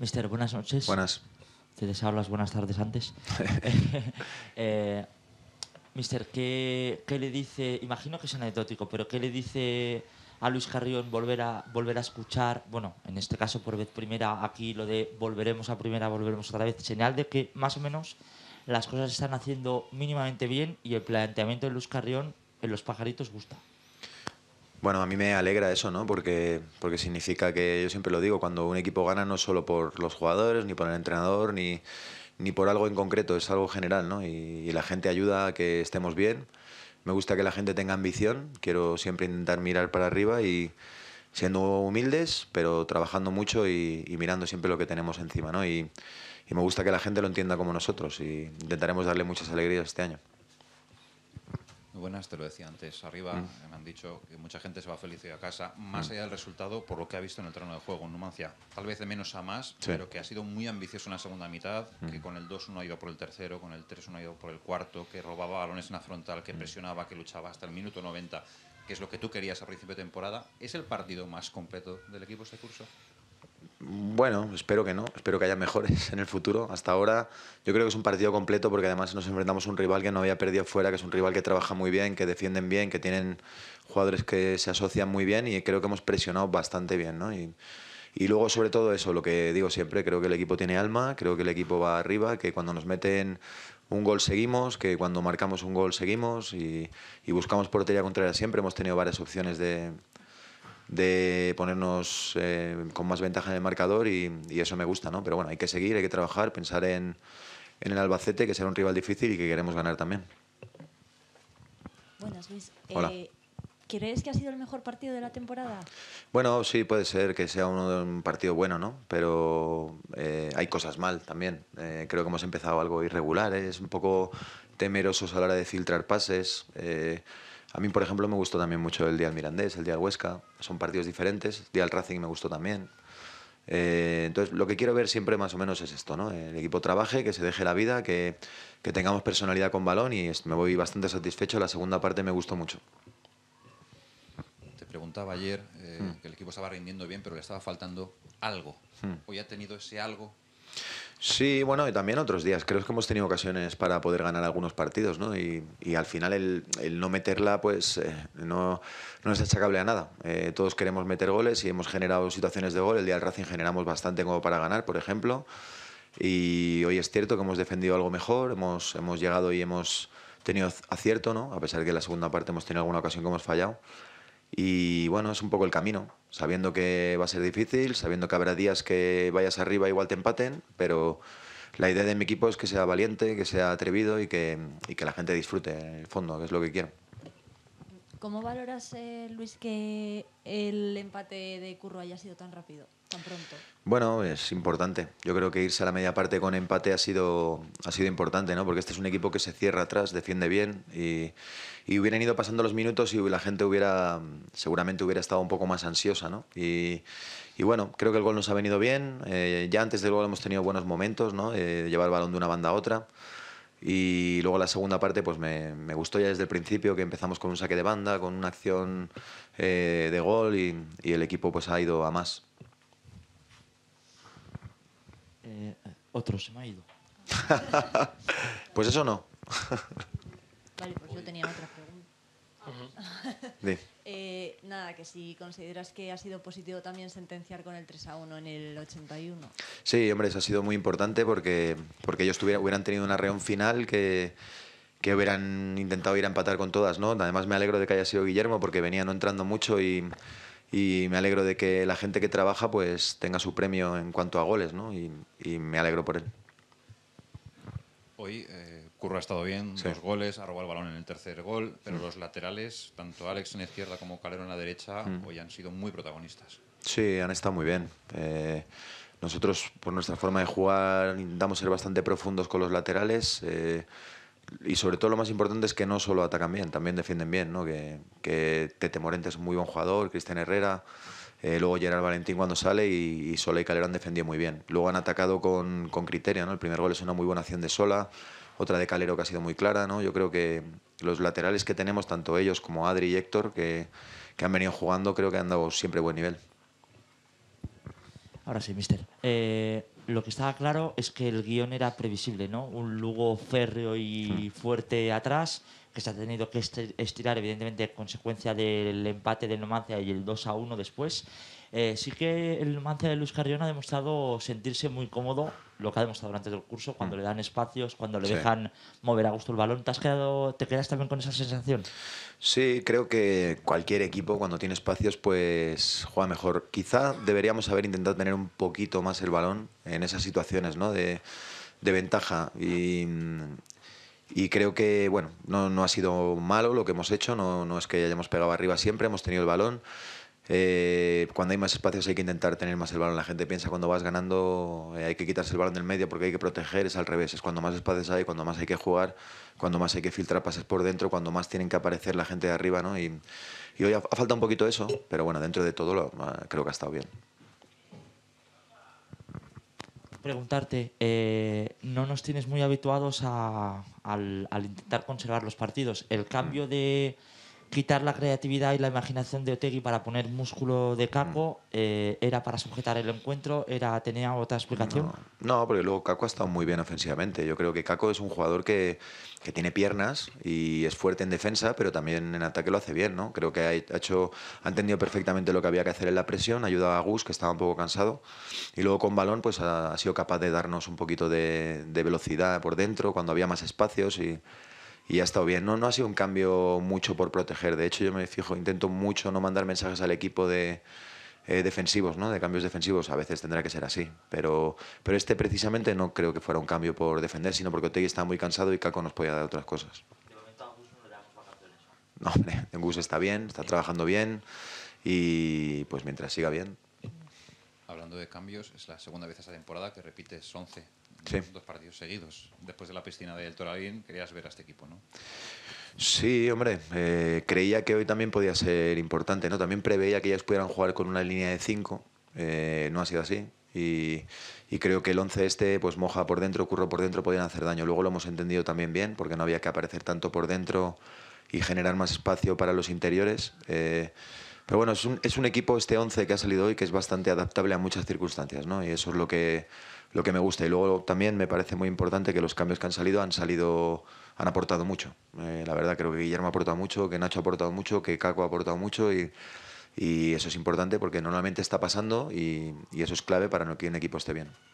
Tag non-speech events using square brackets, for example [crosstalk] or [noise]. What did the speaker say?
Mister, buenas noches. Buenas. Te deseo buenas tardes antes. [laughs] [laughs] eh, mister, ¿qué, le dice, imagino que es anecdótico, pero qué le dice a Luis Carrión volver a, volver a escuchar, bueno, en este caso por vez primera, aquí lo de volveremos a primera, volveremos otra vez, señal de que más o menos las cosas están haciendo mínimamente bien y el planteamiento de Luis Carrión en los pajaritos gusta? Bueno, a mí me alegra eso, ¿no? Porque, porque significa que, yo siempre lo digo, cuando un equipo gana no solo por los jugadores, ni por el entrenador, ni, por algo en concreto, es algo general, Y, la gente ayuda a que estemos bien. Me gusta que la gente tenga ambición, quiero siempre intentar mirar para arriba y siendo humildes, pero trabajando mucho y, y mirando siempre lo que tenemos encima, ¿no? Y, y me gusta que la gente lo entienda como nosotros y intentaremos darle muchas alegrías este año buenas, te lo decía antes arriba, mm. me han dicho que mucha gente se va feliz a casa, más mm. allá del resultado, por lo que ha visto en el trono de juego. En Numancia, tal vez de menos a más, pero que ha sido muy ambicioso en la segunda mitad, que mm. con el 2-1 ha ido por el tercero, con el 3-1 ha ido por el cuarto, que robaba balones en la frontal, que presionaba, que luchaba hasta el minuto 90, que es lo que tú querías a principio de temporada. ¿Es el partido más completo del equipo este curso? Bueno, espero que no, espero que haya mejores en el futuro. Hasta ahora yo creo que es un partido completo porque además nos enfrentamos a un rival que no había perdido fuera, que es un rival que trabaja muy bien, que defienden bien, que tienen jugadores que se asocian muy bien y creo que hemos presionado bastante bien. Y, luego sobre todo eso, lo que digo siempre, creo que el equipo tiene alma, creo que el equipo va arriba, que cuando nos meten un gol seguimos, que cuando marcamos un gol seguimos y, y buscamos portería contraria siempre. Hemos tenido varias opciones de, de ponernos eh, con más ventaja en el marcador y, eso me gusta, ¿no? Pero bueno, hay que seguir, hay que trabajar, pensar en, el Albacete, que será un rival difícil y que queremos ganar también. Buenas, Luis. Eh, Hola. ¿Crees que ha sido el mejor partido de la temporada? Bueno, sí, puede ser que sea uno, un partido bueno, ¿no? Pero eh, hay cosas mal también. creo que hemos empezado algo irregular, es un poco temerosos a la hora de filtrar pases. A mí, por ejemplo, me gustó también mucho el día al Mirandés, el día Huesca. Son partidos diferentes. El día al Racing me gustó también. Eh, entonces, lo que quiero ver siempre más o menos es esto, ¿no? El equipo trabaje, que se deje la vida, que, tengamos personalidad con balón y me voy bastante satisfecho. La segunda parte me gustó mucho. Te preguntaba ayer eh, hmm. que el equipo estaba rindiendo bien, pero le estaba faltando algo. ¿Hoy hmm. ha tenido ese algo? Sí, bueno, y también otros días. Creo que hemos tenido ocasiones para poder ganar algunos partidos, ¿no? Y, al final el, no meterla, pues eh, no, es achacable a nada. Eh, todos queremos meter goles y hemos generado situaciones de gol. El día del Racing generamos bastante como para ganar, por ejemplo. Y hoy es cierto que hemos defendido algo mejor, hemos, llegado y hemos tenido acierto, ¿no? A pesar de que en la segunda parte hemos tenido alguna ocasión que hemos fallado. Y bueno, es un poco el camino sabiendo que va a ser difícil, sabiendo que habrá días que vayas arriba igual te empaten, pero la idea de mi equipo es que sea valiente, que sea atrevido y que, que la gente disfrute en el fondo, que es lo que quiero. ¿Cómo valoras, eh, Luis, que el empate de Curro haya sido tan rápido? Bueno, es importante. Yo creo que irse a la media parte con empate ha sido, ha sido importante, ¿no? Porque este es un equipo que se cierra atrás, defiende bien y, hubieran ido pasando los minutos y la gente hubiera, seguramente hubiera estado un poco más ansiosa, ¿no? Y, bueno, creo que el gol nos ha venido bien. Eh, ya antes del gol hemos tenido buenos momentos, ¿no? Eh, llevar el balón de una banda a otra. Y luego la segunda parte pues me, gustó ya desde el principio, que empezamos con un saque de banda, con una acción eh, de gol y, y el equipo pues ha ido a más. Eh, otro, se me ha ido. [laughs] pues eso no. vale, pues yo tenía otra pregunta. [laughs] Eh, nada, que si consideras que ha sido positivo también sentenciar con el 3 a 1 en el 81. Sí, hombre, eso ha sido muy importante porque, porque ellos hubieran tenido una reunión final que, que hubieran intentado ir a empatar con todas, ¿no? Además me alegro de que haya sido Guillermo porque venía no entrando mucho y y me alegro de que la gente que trabaja pues tenga su premio en cuanto a goles, ¿no? Y, y me alegro por él. Hoy eh, Curro ha estado bien, dos goles, ha robado el balón en el tercer gol, pero los laterales, tanto Alex en la izquierda como Calero en la derecha, mm. hoy han sido muy protagonistas. Sí, han estado muy bien. Eh, nosotros, por nuestra forma de jugar, intentamos ser bastante profundos con los laterales. Eh, y sobre todo lo más importante es que no solo atacan bien, también defienden bien, ¿no? Que, Tete Morente es un muy buen jugador, Cristian Herrera, eh, luego Gerard Valentín cuando sale y, Sola y Calero han defendido muy bien. Luego han atacado con, criterio, ¿no? El primer gol es una muy buena acción de Sola, otra de Calero que ha sido muy clara, ¿no? Yo creo que los laterales que tenemos, tanto ellos como Adri y Héctor, que, han venido jugando, creo que han dado siempre buen nivel. Ahora sí, mister. Eh, lo que estaba claro es que el guión era previsible, ¿no? Un Lugo férreo y hmm. fuerte atrás que se ha tenido que estirar, evidentemente, consecuencia del empate del Numancia y el 2 a 1 después. Eh, sí que el Numancia de Luis Carrión ha demostrado sentirse muy cómodo, lo que ha demostrado durante todo el curso, cuando mm. le dan espacios, cuando le dejan mover a gusto el balón. ¿Te, has quedado, ¿Te quedas también con esa sensación? Sí, creo que cualquier equipo cuando tiene espacios pues juega mejor. Quizá deberíamos haber intentado tener un poquito más el balón en esas situaciones ¿no? de, de ventaja y, y creo que, bueno, no, no, ha sido malo lo que hemos hecho, no, es que hayamos pegado arriba siempre, hemos tenido el balón. Eh, cuando hay más espacios hay que intentar tener más el balón. La gente piensa cuando vas ganando eh, hay que quitarse el balón del medio porque hay que proteger, es al revés. Es cuando más espacios hay, cuando más hay que jugar, cuando más hay que filtrar pases por dentro, cuando más tienen que aparecer la gente de arriba, ¿no? Y, hoy ha, faltado un poquito eso, pero bueno, dentro de todo lo, ah, creo que ha estado bien preguntarte, eh, no nos tienes muy habituados a, al, al, intentar conservar los partidos. El cambio de, quitar la creatividad y la imaginación de Otegi para poner músculo de Caco eh, era para sujetar el encuentro, era tenía otra explicación. No, porque luego Caco ha estado muy bien ofensivamente. Yo creo que Caco es un jugador que, que, tiene piernas y es fuerte en defensa, pero también en ataque lo hace bien, ¿no? Creo que ha, hecho, ha entendido perfectamente lo que había que hacer en la presión, ha ayudado a Gus, que estaba un poco cansado, y luego con balón pues ha, sido capaz de darnos un poquito de, de velocidad por dentro cuando había más espacios y y ha estado bien. No, no ha sido un cambio mucho por proteger. De hecho, yo me fijo, intento mucho no mandar mensajes al equipo de eh, defensivos, ¿no? De cambios defensivos. A veces tendrá que ser así. Pero, pero este precisamente no creo que fuera un cambio por defender, sino porque Otegi está muy cansado y Caco nos podía dar otras cosas. No, hombre, está bien, está trabajando bien y pues mientras siga bien. Hablando de cambios, es la segunda vez esta temporada que repites 11 Dos partidos seguidos. Después de la piscina del Toralín, querías ver a este equipo, ¿no? Sí, hombre. Eh, creía que hoy también podía ser importante, ¿no? También preveía que ellos pudieran jugar con una línea de 5. Eh, no ha sido así. Y, creo que el 11 este, pues Moja por dentro, Curro por dentro, podían hacer daño. Luego lo hemos entendido también bien, porque no había que aparecer tanto por dentro y generar más espacio para los interiores. Eh, pero bueno, es un, equipo este 11 que ha salido hoy que es bastante adaptable a muchas circunstancias, ¿no? Y eso es lo que lo que me gusta. Y luego también me parece muy importante que los cambios que han salido han salido han aportado mucho. Eh, la verdad creo que Guillermo ha aportado mucho, que Nacho ha aportado mucho, que Caco ha aportado mucho y, eso es importante porque normalmente está pasando y, y eso es clave para que un equipo esté bien.